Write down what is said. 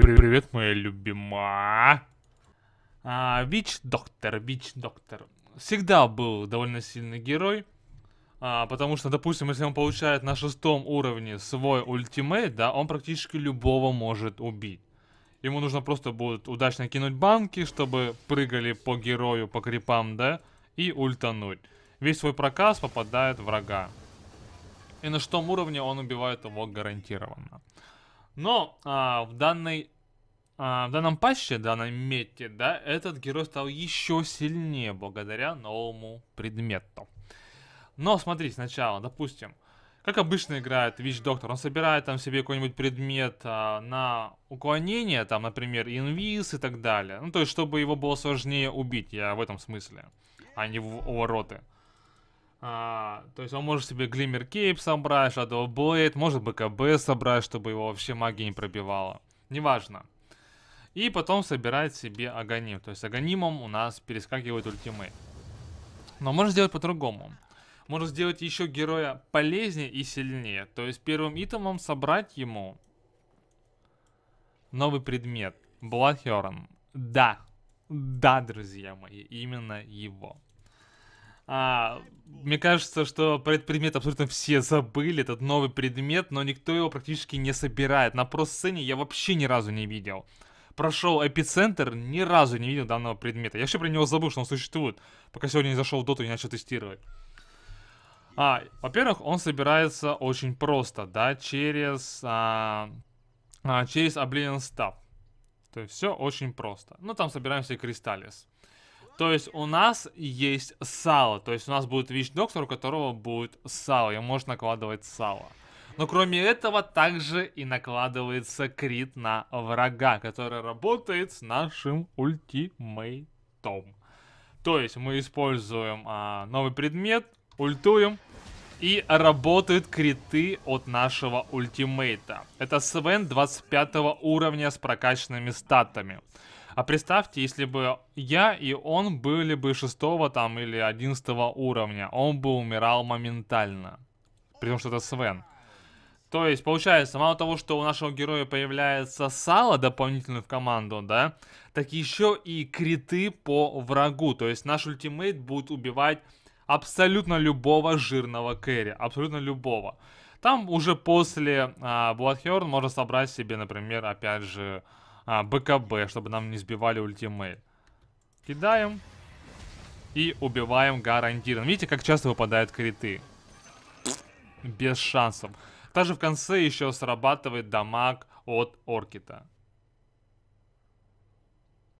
Привет, привет моя любимая. А, Вич Доктор, Вич Доктор. Всегда был довольно сильный герой. А, потому что, допустим, если он получает на шестом уровне свой ультимейт, да, он практически любого может убить. Ему нужно просто будет удачно кинуть банки, чтобы прыгали по герою, по крипам, да, и ультануть. Весь свой проказ попадает врага. И на шестом уровне он убивает его гарантированно. Но а, в данной а, в данном патче, в данном мете, да, этот герой стал еще сильнее благодаря новому предмету. Но смотри, сначала, допустим, как обычно играет Вич Доктор, он собирает там себе какой-нибудь предмет а, на уклонение, там, например, инвиз и так далее. Ну, то есть, чтобы его было сложнее убить, я в этом смысле, а не в увороты. А, то есть он может себе глиммер кейп собрать, Shadow Blade, может БКБ собрать, чтобы его вообще магия не пробивала. Неважно. И потом собирает себе Аганим. То есть Аганимом у нас перескакивает ультимейт. Но можно сделать по-другому. Можно сделать еще героя полезнее и сильнее. То есть первым итемом собрать ему новый предмет. Bloodhorn. Да. Да, друзья мои, именно его. А, мне кажется, что про этот предмет абсолютно все забыли, этот новый предмет, но никто его практически не собирает. На просцене я вообще ни разу не видел. Прошел эпицентр, ни разу не видел данного предмета. Я вообще про него забыл, что он существует, пока сегодня не зашел в доту и начал тестировать. А, во-первых, он собирается очень просто, да, через, а, а, через Oblivion Staff. То есть все очень просто. Ну, там собираемся все кристаллис. То есть у нас есть сало. То есть у нас будет вич-доктор, у которого будет сало. И можно накладывать сало. Но кроме этого, также и накладывается крит на врага, который работает с нашим ультимейтом. То есть мы используем а, новый предмет, ультуем, и работают криты от нашего ультимейта. Это Свен 25 уровня с прокачанными статами. А представьте, если бы я и он были бы шестого там или одиннадцатого уровня, он бы умирал моментально. При том, что это Свен. То есть, получается, мало того, что у нашего героя появляется сало дополнительно в команду, да, так еще и криты по врагу. То есть, наш ультимейт будет убивать абсолютно любого жирного кэри, абсолютно любого. Там уже после а, Bloodhorn можно собрать себе, например, опять же, а, БКБ, чтобы нам не сбивали ультимейт. Кидаем. И убиваем гарантированно. Видите, как часто выпадают криты? Без шансов. Также в конце еще срабатывает дамаг от Оркита.